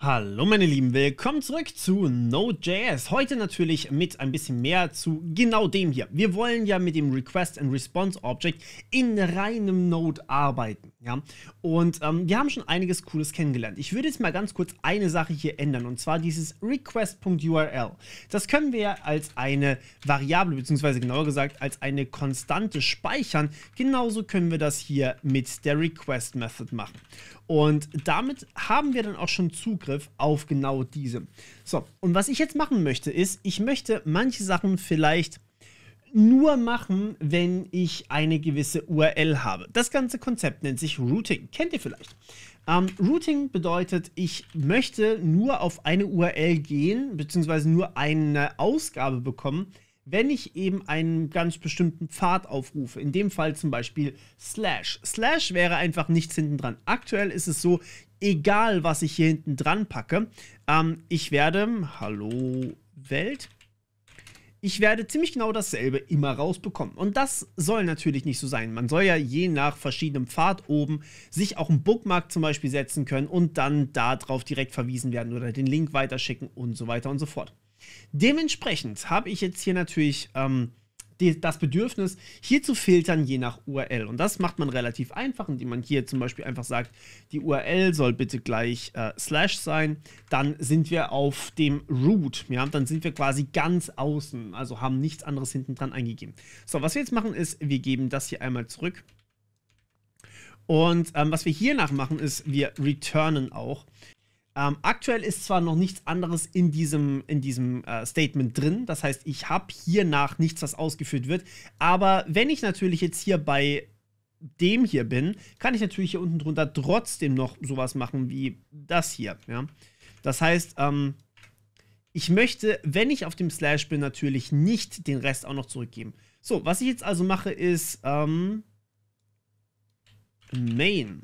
Hallo meine Lieben, willkommen zurück zu Node.js. Heute natürlich mit ein bisschen mehr zu genau dem hier. Wir wollen ja mit dem Request and Response Object in reinem Node arbeiten. Ja? Und ähm, wir haben schon einiges Cooles kennengelernt. Ich würde jetzt mal ganz kurz eine Sache hier ändern und zwar dieses Request.url. Das können wir als eine Variable, beziehungsweise genauer gesagt als eine Konstante speichern. Genauso können wir das hier mit der Request Method machen. Und damit haben wir dann auch schon Zugriff Zugriff auf genau diese. So, und was ich jetzt machen möchte, ist, ich möchte manche Sachen vielleicht nur machen, wenn ich eine gewisse URL habe. Das ganze Konzept nennt sich Routing. Kennt ihr vielleicht? Ähm, Routing bedeutet, ich möchte nur auf eine URL gehen, beziehungsweise nur eine Ausgabe bekommen, wenn ich eben einen ganz bestimmten Pfad aufrufe. In dem Fall zum Beispiel Slash. Slash wäre einfach nichts hinten dran. Aktuell ist es so, egal was ich hier hinten dran packe, ähm, ich werde, hallo Welt, ich werde ziemlich genau dasselbe immer rausbekommen. Und das soll natürlich nicht so sein. Man soll ja je nach verschiedenem Pfad oben sich auch einen Bookmark zum Beispiel setzen können und dann darauf direkt verwiesen werden oder den Link weiterschicken und so weiter und so fort. Dementsprechend habe ich jetzt hier natürlich ähm, die, das Bedürfnis, hier zu filtern, je nach URL. Und das macht man relativ einfach, indem man hier zum Beispiel einfach sagt, die URL soll bitte gleich äh, slash sein. Dann sind wir auf dem Root. Ja? Dann sind wir quasi ganz außen, also haben nichts anderes hinten dran eingegeben. So, was wir jetzt machen ist, wir geben das hier einmal zurück. Und ähm, was wir hiernach machen, ist, wir returnen auch ähm, aktuell ist zwar noch nichts anderes in diesem, in diesem äh, Statement drin, das heißt, ich habe hier nach nichts, was ausgeführt wird, aber wenn ich natürlich jetzt hier bei dem hier bin, kann ich natürlich hier unten drunter trotzdem noch sowas machen wie das hier. Ja? Das heißt, ähm, ich möchte, wenn ich auf dem Slash bin, natürlich nicht den Rest auch noch zurückgeben. So, was ich jetzt also mache ist ähm, Main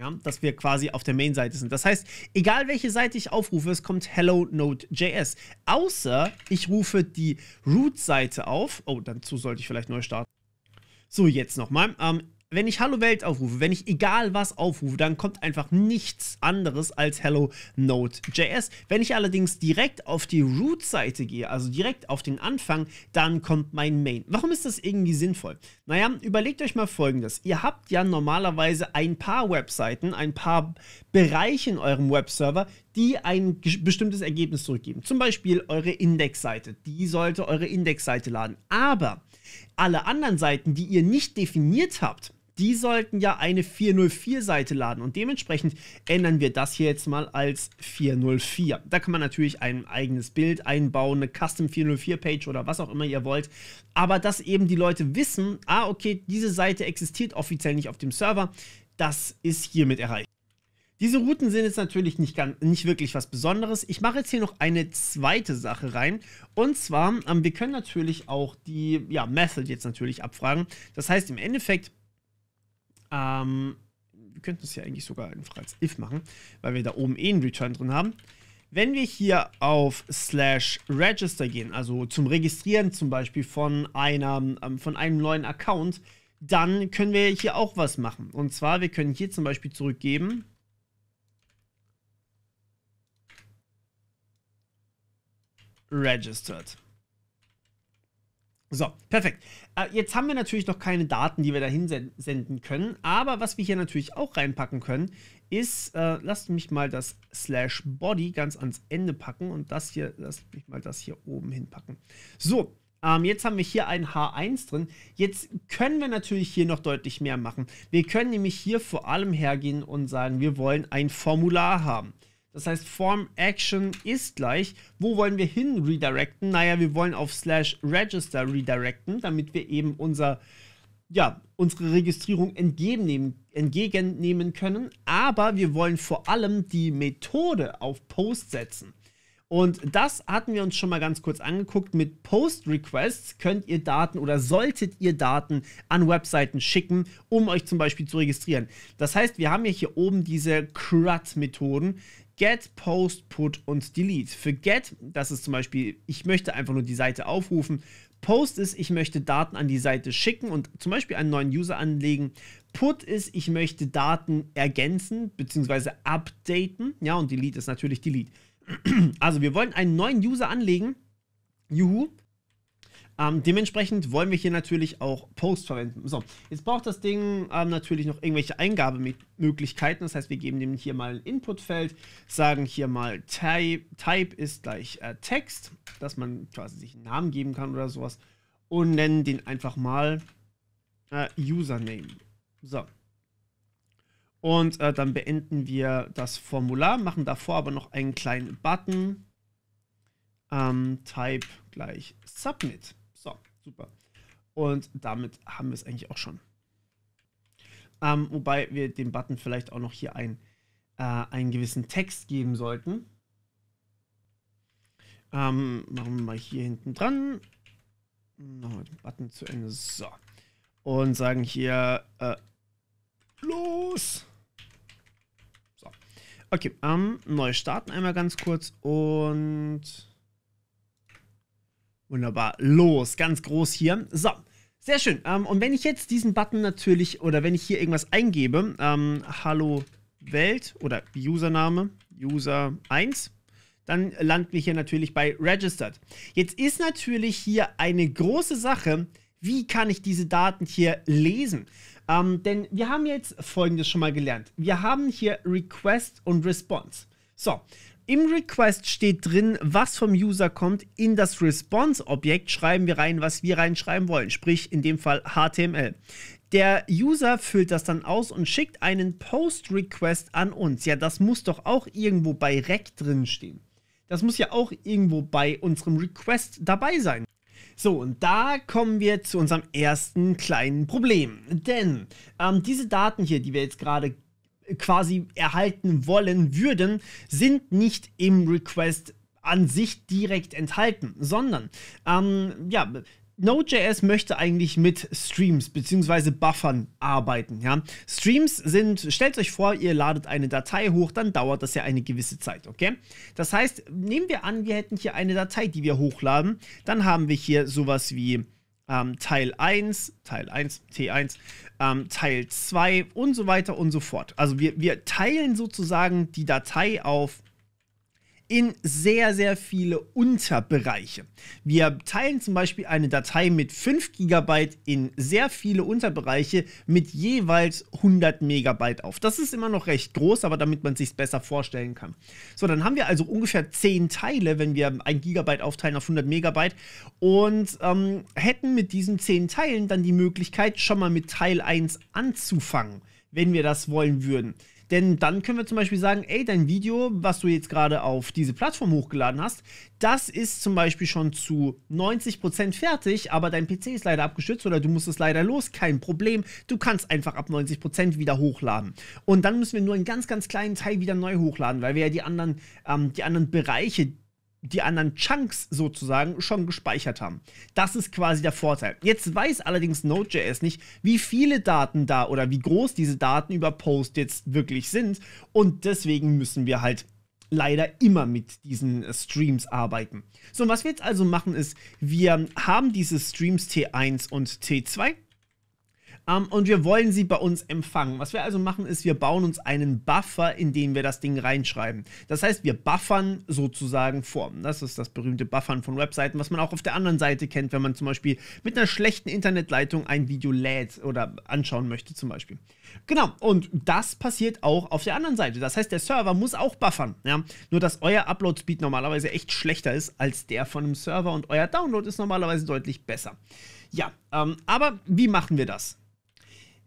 ja, dass wir quasi auf der Main-Seite sind. Das heißt, egal welche Seite ich aufrufe, es kommt Hello Node.js. Außer ich rufe die Root-Seite auf. Oh, dazu sollte ich vielleicht neu starten. So, jetzt nochmal. Ähm, wenn ich Hallo Welt aufrufe, wenn ich egal was aufrufe, dann kommt einfach nichts anderes als Hello Node.js. Wenn ich allerdings direkt auf die Root-Seite gehe, also direkt auf den Anfang, dann kommt mein Main. Warum ist das irgendwie sinnvoll? Naja, überlegt euch mal folgendes. Ihr habt ja normalerweise ein paar Webseiten, ein paar Bereiche in eurem Webserver, die ein bestimmtes Ergebnis zurückgeben. Zum Beispiel eure Indexseite. Die sollte eure Indexseite laden. Aber alle anderen Seiten, die ihr nicht definiert habt, die sollten ja eine 404-Seite laden und dementsprechend ändern wir das hier jetzt mal als 404. Da kann man natürlich ein eigenes Bild einbauen, eine Custom 404-Page oder was auch immer ihr wollt, aber dass eben die Leute wissen, ah okay, diese Seite existiert offiziell nicht auf dem Server, das ist hiermit erreicht. Diese Routen sind jetzt natürlich nicht, ganz, nicht wirklich was Besonderes. Ich mache jetzt hier noch eine zweite Sache rein. Und zwar, ähm, wir können natürlich auch die ja, Method jetzt natürlich abfragen. Das heißt, im Endeffekt ähm, wir könnten es ja eigentlich sogar einfach als if machen, weil wir da oben eh einen Return drin haben. Wenn wir hier auf slash register gehen, also zum Registrieren zum Beispiel von, einer, ähm, von einem neuen Account, dann können wir hier auch was machen. Und zwar, wir können hier zum Beispiel zurückgeben. Registered. So, perfekt. Äh, jetzt haben wir natürlich noch keine Daten, die wir da hinsenden können, aber was wir hier natürlich auch reinpacken können, ist, äh, lasst mich mal das slash body ganz ans Ende packen und das hier, lasst mich mal das hier oben hinpacken. So, ähm, jetzt haben wir hier ein H1 drin. Jetzt können wir natürlich hier noch deutlich mehr machen. Wir können nämlich hier vor allem hergehen und sagen, wir wollen ein Formular haben. Das heißt, Form Action ist gleich. Wo wollen wir hin redirecten? Naja, wir wollen auf slash register redirecten, damit wir eben unser, ja, unsere Registrierung entgegennehmen, entgegennehmen können. Aber wir wollen vor allem die Methode auf Post setzen. Und das hatten wir uns schon mal ganz kurz angeguckt. Mit Post-Requests könnt ihr Daten oder solltet ihr Daten an Webseiten schicken, um euch zum Beispiel zu registrieren. Das heißt, wir haben ja hier oben diese CRUD-Methoden. Get, Post, Put und Delete. Für Get, das ist zum Beispiel, ich möchte einfach nur die Seite aufrufen. Post ist, ich möchte Daten an die Seite schicken und zum Beispiel einen neuen User anlegen. Put ist, ich möchte Daten ergänzen bzw. updaten. Ja, und Delete ist natürlich Delete. Also, wir wollen einen neuen User anlegen. Juhu. Ähm, dementsprechend wollen wir hier natürlich auch Post verwenden. So, jetzt braucht das Ding ähm, natürlich noch irgendwelche Eingabemöglichkeiten. Das heißt, wir geben dem hier mal ein Inputfeld, sagen hier mal Type, type ist gleich äh, Text, dass man quasi sich einen Namen geben kann oder sowas. Und nennen den einfach mal äh, Username. So. Und äh, dann beenden wir das Formular, machen davor aber noch einen kleinen Button. Ähm, type gleich Submit. So, super. Und damit haben wir es eigentlich auch schon. Ähm, wobei wir dem Button vielleicht auch noch hier ein, äh, einen gewissen Text geben sollten. Ähm, machen wir mal hier hinten dran. Nochmal den Button zu Ende. So. Und sagen hier, äh, los! Okay, ähm, neu starten einmal ganz kurz und wunderbar. Los, ganz groß hier. So, sehr schön. Ähm, und wenn ich jetzt diesen Button natürlich oder wenn ich hier irgendwas eingebe, ähm, Hallo Welt oder Username, User 1, dann landen wir hier natürlich bei Registered. Jetzt ist natürlich hier eine große Sache, wie kann ich diese Daten hier lesen? Ähm, denn wir haben jetzt Folgendes schon mal gelernt. Wir haben hier Request und Response. So, im Request steht drin, was vom User kommt. In das Response-Objekt schreiben wir rein, was wir reinschreiben wollen, sprich in dem Fall HTML. Der User füllt das dann aus und schickt einen Post-Request an uns. Ja, das muss doch auch irgendwo bei REC drin stehen. Das muss ja auch irgendwo bei unserem Request dabei sein. So, und da kommen wir zu unserem ersten kleinen Problem. Denn ähm, diese Daten hier, die wir jetzt gerade quasi erhalten wollen würden, sind nicht im Request an sich direkt enthalten, sondern ähm, ja, Node.js möchte eigentlich mit Streams bzw. Buffern arbeiten. Ja? Streams sind, stellt euch vor, ihr ladet eine Datei hoch, dann dauert das ja eine gewisse Zeit, okay? Das heißt, nehmen wir an, wir hätten hier eine Datei, die wir hochladen, dann haben wir hier sowas wie ähm, Teil 1, Teil 1, T1, ähm, Teil 2 und so weiter und so fort. Also wir, wir teilen sozusagen die Datei auf in sehr, sehr viele Unterbereiche. Wir teilen zum Beispiel eine Datei mit 5 GB in sehr viele Unterbereiche mit jeweils 100 MB auf. Das ist immer noch recht groß, aber damit man es sich besser vorstellen kann. So, dann haben wir also ungefähr 10 Teile, wenn wir 1 GB aufteilen auf 100 MB und ähm, hätten mit diesen 10 Teilen dann die Möglichkeit, schon mal mit Teil 1 anzufangen, wenn wir das wollen würden. Denn dann können wir zum Beispiel sagen, ey, dein Video, was du jetzt gerade auf diese Plattform hochgeladen hast, das ist zum Beispiel schon zu 90% fertig, aber dein PC ist leider abgestürzt oder du musst es leider los, kein Problem. Du kannst einfach ab 90% wieder hochladen. Und dann müssen wir nur einen ganz, ganz kleinen Teil wieder neu hochladen, weil wir ja die anderen, ähm, die anderen Bereiche, die anderen Chunks sozusagen schon gespeichert haben. Das ist quasi der Vorteil. Jetzt weiß allerdings Node.js nicht, wie viele Daten da oder wie groß diese Daten über Post jetzt wirklich sind. Und deswegen müssen wir halt leider immer mit diesen äh, Streams arbeiten. So, was wir jetzt also machen ist, wir haben diese Streams T1 und T2 ähm, und wir wollen sie bei uns empfangen. Was wir also machen, ist, wir bauen uns einen Buffer, in den wir das Ding reinschreiben. Das heißt, wir buffern sozusagen vor. Das ist das berühmte Buffern von Webseiten, was man auch auf der anderen Seite kennt, wenn man zum Beispiel mit einer schlechten Internetleitung ein Video lädt oder anschauen möchte zum Beispiel. Genau, und das passiert auch auf der anderen Seite. Das heißt, der Server muss auch buffern. Ja? Nur, dass euer Upload-Speed normalerweise echt schlechter ist als der von einem Server und euer Download ist normalerweise deutlich besser. Ja, ähm, aber wie machen wir das?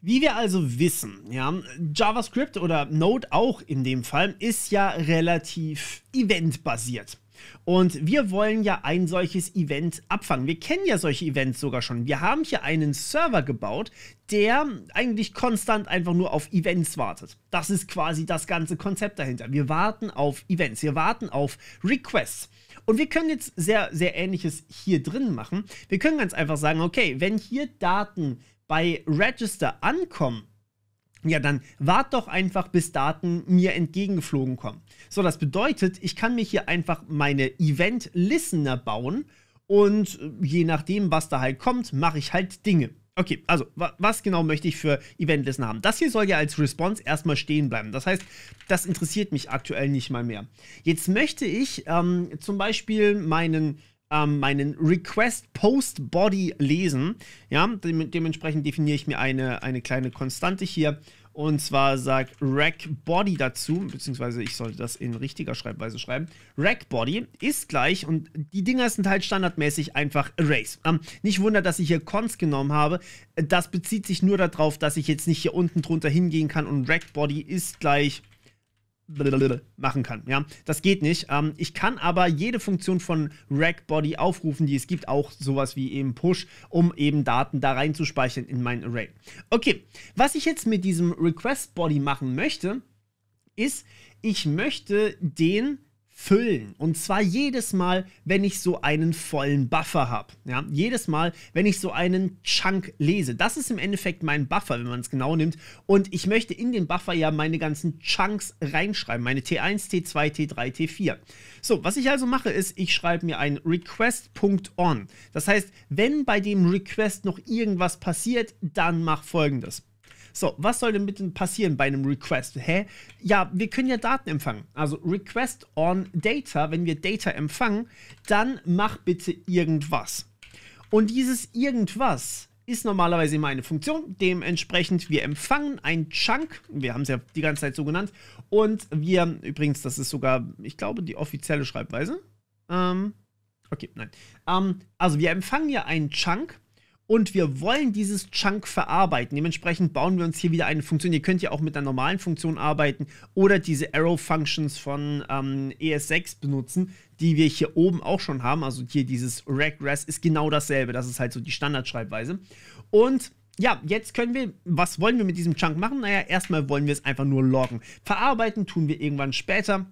Wie wir also wissen, ja, JavaScript oder Node auch in dem Fall ist ja relativ eventbasiert. Und wir wollen ja ein solches Event abfangen. Wir kennen ja solche Events sogar schon. Wir haben hier einen Server gebaut, der eigentlich konstant einfach nur auf Events wartet. Das ist quasi das ganze Konzept dahinter. Wir warten auf Events, wir warten auf Requests. Und wir können jetzt sehr, sehr ähnliches hier drin machen. Wir können ganz einfach sagen, okay, wenn hier Daten bei Register ankommen, ja, dann wart doch einfach, bis Daten mir entgegengeflogen kommen. So, das bedeutet, ich kann mir hier einfach meine Event-Listener bauen und äh, je nachdem, was da halt kommt, mache ich halt Dinge. Okay, also wa was genau möchte ich für event listener haben? Das hier soll ja als Response erstmal stehen bleiben. Das heißt, das interessiert mich aktuell nicht mal mehr. Jetzt möchte ich ähm, zum Beispiel meinen ähm, meinen Request Post Body lesen. Ja, dem, dementsprechend definiere ich mir eine, eine kleine Konstante hier. Und zwar sagt Rack Body dazu, beziehungsweise ich sollte das in richtiger Schreibweise schreiben. Rack Body ist gleich und die Dinger sind halt standardmäßig einfach Arrays. Ähm, nicht wundern, dass ich hier Cons genommen habe. Das bezieht sich nur darauf, dass ich jetzt nicht hier unten drunter hingehen kann und Rack Body ist gleich machen kann. Ja, das geht nicht. Ähm, ich kann aber jede Funktion von RackBody aufrufen, die es gibt, auch sowas wie eben Push, um eben Daten da reinzuspeichern in mein Array. Okay, was ich jetzt mit diesem RequestBody machen möchte, ist, ich möchte den füllen. Und zwar jedes Mal, wenn ich so einen vollen Buffer habe. Ja, jedes Mal, wenn ich so einen Chunk lese. Das ist im Endeffekt mein Buffer, wenn man es genau nimmt. Und ich möchte in den Buffer ja meine ganzen Chunks reinschreiben. Meine T1, T2, T3, T4. So, was ich also mache, ist, ich schreibe mir ein Request.on. Das heißt, wenn bei dem Request noch irgendwas passiert, dann mach folgendes. So, was soll denn bitte passieren bei einem Request? Hä? Ja, wir können ja Daten empfangen. Also Request on Data, wenn wir Data empfangen, dann mach bitte irgendwas. Und dieses irgendwas ist normalerweise immer eine Funktion. Dementsprechend, wir empfangen ein Chunk, wir haben es ja die ganze Zeit so genannt, und wir, übrigens, das ist sogar, ich glaube, die offizielle Schreibweise. Ähm, okay, nein. Ähm, also wir empfangen ja einen Chunk und wir wollen dieses Chunk verarbeiten. Dementsprechend bauen wir uns hier wieder eine Funktion. Ihr könnt ja auch mit einer normalen Funktion arbeiten oder diese Arrow-Functions von ähm, ES6 benutzen, die wir hier oben auch schon haben. Also hier dieses Regress ist genau dasselbe. Das ist halt so die Standardschreibweise. Und ja, jetzt können wir, was wollen wir mit diesem Chunk machen? Naja, erstmal wollen wir es einfach nur loggen. Verarbeiten tun wir irgendwann später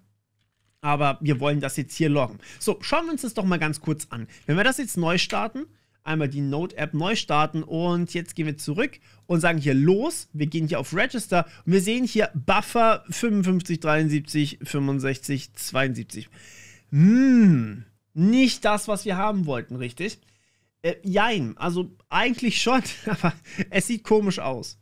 aber wir wollen das jetzt hier loggen. So, schauen wir uns das doch mal ganz kurz an. Wenn wir das jetzt neu starten, einmal die Node-App neu starten und jetzt gehen wir zurück und sagen hier los. Wir gehen hier auf Register und wir sehen hier Buffer 55, 73, 65, 72. Hm, nicht das, was wir haben wollten, richtig? Äh, jein, also eigentlich schon, aber es sieht komisch aus.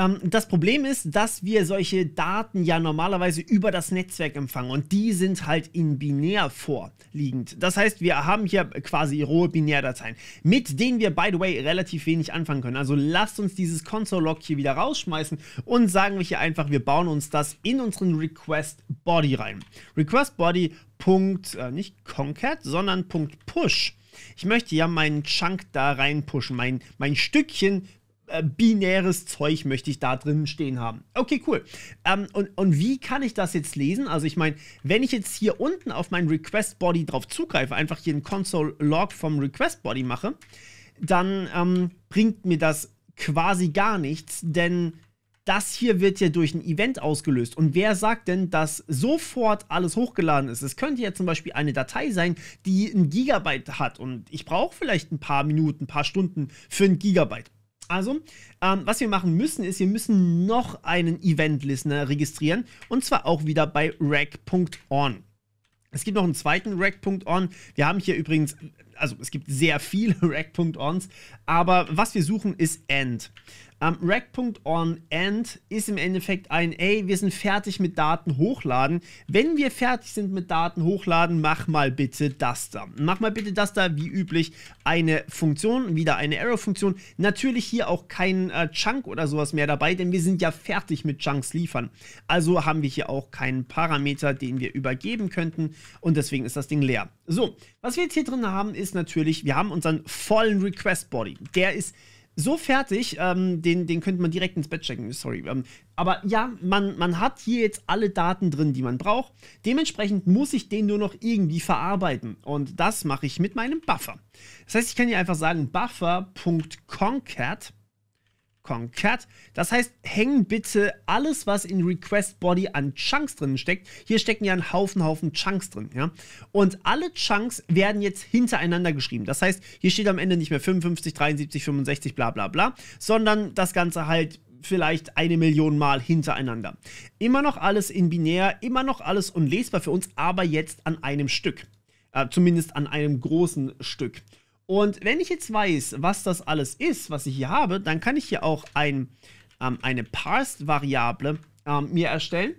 Ähm, das Problem ist, dass wir solche Daten ja normalerweise über das Netzwerk empfangen und die sind halt in binär vorliegend. Das heißt, wir haben hier quasi rohe Binärdateien, mit denen wir, by the way, relativ wenig anfangen können. Also lasst uns dieses Console-Log hier wieder rausschmeißen und sagen wir hier einfach, wir bauen uns das in unseren Request-Body rein. Request-Body. Punkt, äh, nicht concat, sondern Punkt push. Ich möchte ja meinen Chunk da reinpushen, mein, mein Stückchen äh, binäres Zeug möchte ich da drin stehen haben. Okay, cool. Ähm, und, und wie kann ich das jetzt lesen? Also ich meine, wenn ich jetzt hier unten auf meinen Request Body drauf zugreife, einfach hier einen Console Log vom Request Body mache, dann ähm, bringt mir das quasi gar nichts, denn das hier wird ja durch ein Event ausgelöst. Und wer sagt denn, dass sofort alles hochgeladen ist? Es könnte ja zum Beispiel eine Datei sein, die ein Gigabyte hat und ich brauche vielleicht ein paar Minuten, ein paar Stunden für ein Gigabyte. Also, ähm, was wir machen müssen, ist, wir müssen noch einen Event-Listener registrieren. Und zwar auch wieder bei rack.on. Es gibt noch einen zweiten rack.on. Wir haben hier übrigens also es gibt sehr viele Rack.ons, aber was wir suchen ist End. Ähm, Rack.on End ist im Endeffekt ein, ey, wir sind fertig mit Daten hochladen. Wenn wir fertig sind mit Daten hochladen, mach mal bitte das da. Mach mal bitte das da, wie üblich, eine Funktion, wieder eine error funktion Natürlich hier auch kein äh, Chunk oder sowas mehr dabei, denn wir sind ja fertig mit Chunks liefern. Also haben wir hier auch keinen Parameter, den wir übergeben könnten und deswegen ist das Ding leer. So, was wir jetzt hier drin haben, ist ist natürlich, wir haben unseren vollen Request-Body. Der ist so fertig, ähm, den, den könnte man direkt ins Bett checken, sorry. Ähm, aber ja, man, man hat hier jetzt alle Daten drin, die man braucht. Dementsprechend muss ich den nur noch irgendwie verarbeiten. Und das mache ich mit meinem Buffer. Das heißt, ich kann hier einfach sagen, buffer.concat concat. Das heißt, häng bitte alles, was in Request Body an Chunks drin steckt. Hier stecken ja ein Haufen, Haufen Chunks drin. Ja? Und alle Chunks werden jetzt hintereinander geschrieben. Das heißt, hier steht am Ende nicht mehr 55, 73, 65, bla bla bla, sondern das Ganze halt vielleicht eine Million Mal hintereinander. Immer noch alles in binär, immer noch alles unlesbar für uns, aber jetzt an einem Stück. Äh, zumindest an einem großen Stück. Und wenn ich jetzt weiß, was das alles ist, was ich hier habe, dann kann ich hier auch ein, ähm, eine Parsed-Variable ähm, mir erstellen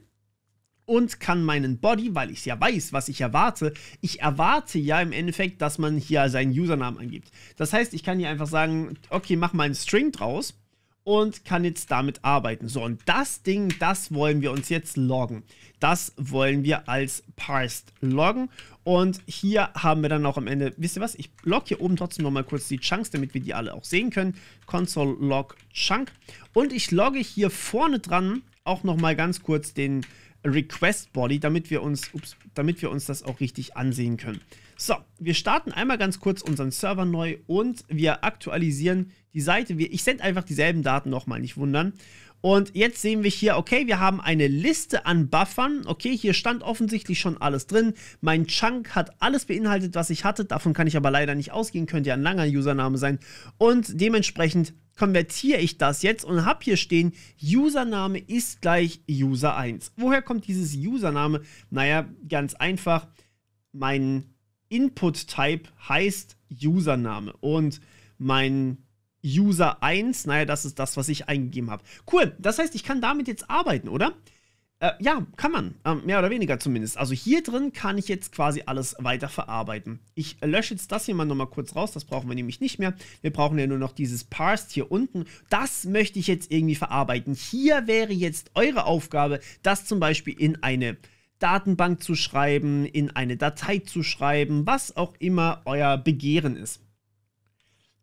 und kann meinen Body, weil ich ja weiß, was ich erwarte, ich erwarte ja im Endeffekt, dass man hier seinen Username angibt. Das heißt, ich kann hier einfach sagen, okay, mach mal einen String draus und kann jetzt damit arbeiten. So, und das Ding, das wollen wir uns jetzt loggen. Das wollen wir als parsed loggen. Und hier haben wir dann auch am Ende, wisst ihr was, ich log hier oben trotzdem nochmal kurz die Chunks, damit wir die alle auch sehen können. Console log Chunk. Und ich logge hier vorne dran auch nochmal ganz kurz den Request Body, damit wir uns, ups, damit wir uns das auch richtig ansehen können. So, wir starten einmal ganz kurz unseren Server neu und wir aktualisieren die Seite. Ich sende einfach dieselben Daten nochmal, nicht wundern. Und jetzt sehen wir hier, okay, wir haben eine Liste an Buffern. Okay, hier stand offensichtlich schon alles drin. Mein Chunk hat alles beinhaltet, was ich hatte. Davon kann ich aber leider nicht ausgehen. Könnte ja ein langer Username sein. Und dementsprechend konvertiere ich das jetzt und habe hier stehen, Username ist gleich User1. Woher kommt dieses Username? Naja, ganz einfach, mein Input-Type heißt Username und mein User1, naja, das ist das, was ich eingegeben habe. Cool, das heißt, ich kann damit jetzt arbeiten, oder? Äh, ja, kann man. Ähm, mehr oder weniger zumindest. Also hier drin kann ich jetzt quasi alles weiter verarbeiten. Ich lösche jetzt das hier mal nochmal kurz raus. Das brauchen wir nämlich nicht mehr. Wir brauchen ja nur noch dieses Parsed hier unten. Das möchte ich jetzt irgendwie verarbeiten. Hier wäre jetzt eure Aufgabe, das zum Beispiel in eine Datenbank zu schreiben, in eine Datei zu schreiben, was auch immer euer Begehren ist.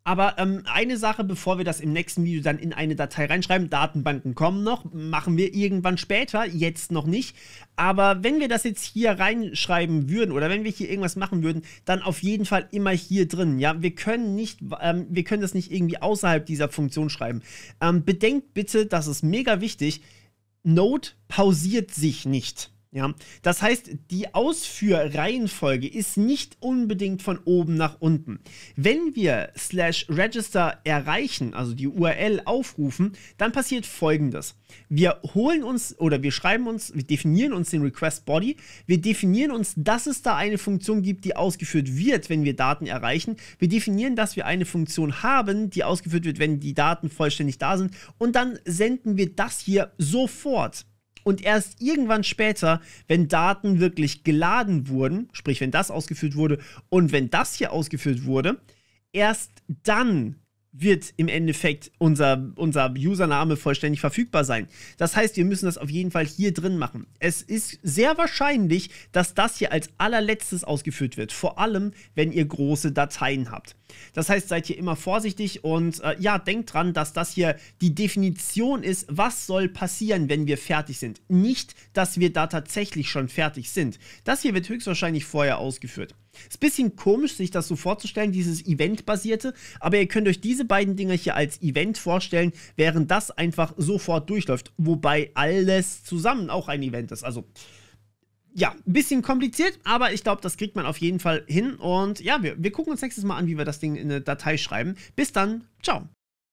Aber ähm, eine Sache, bevor wir das im nächsten Video dann in eine Datei reinschreiben, Datenbanken kommen noch, machen wir irgendwann später, jetzt noch nicht. Aber wenn wir das jetzt hier reinschreiben würden oder wenn wir hier irgendwas machen würden, dann auf jeden Fall immer hier drin. Ja, wir können nicht, ähm, wir können das nicht irgendwie außerhalb dieser Funktion schreiben. Ähm, bedenkt bitte, das ist mega wichtig. Node pausiert sich nicht. Ja, das heißt, die Ausführreihenfolge ist nicht unbedingt von oben nach unten. Wenn wir slash register erreichen, also die URL aufrufen, dann passiert folgendes. Wir holen uns oder wir schreiben uns, wir definieren uns den Request Body, wir definieren uns, dass es da eine Funktion gibt, die ausgeführt wird, wenn wir Daten erreichen. Wir definieren, dass wir eine Funktion haben, die ausgeführt wird, wenn die Daten vollständig da sind. Und dann senden wir das hier sofort und erst irgendwann später, wenn Daten wirklich geladen wurden, sprich wenn das ausgeführt wurde und wenn das hier ausgeführt wurde, erst dann wird im Endeffekt unser, unser Username vollständig verfügbar sein. Das heißt, wir müssen das auf jeden Fall hier drin machen. Es ist sehr wahrscheinlich, dass das hier als allerletztes ausgeführt wird, vor allem wenn ihr große Dateien habt. Das heißt, seid hier immer vorsichtig und äh, ja, denkt dran, dass das hier die Definition ist, was soll passieren, wenn wir fertig sind. Nicht, dass wir da tatsächlich schon fertig sind. Das hier wird höchstwahrscheinlich vorher ausgeführt. Ist ein bisschen komisch, sich das so vorzustellen, dieses Event-basierte, aber ihr könnt euch diese beiden Dinger hier als Event vorstellen, während das einfach sofort durchläuft, wobei alles zusammen auch ein Event ist. Also, ja, ein bisschen kompliziert, aber ich glaube, das kriegt man auf jeden Fall hin. Und ja, wir, wir gucken uns nächstes Mal an, wie wir das Ding in eine Datei schreiben. Bis dann, ciao.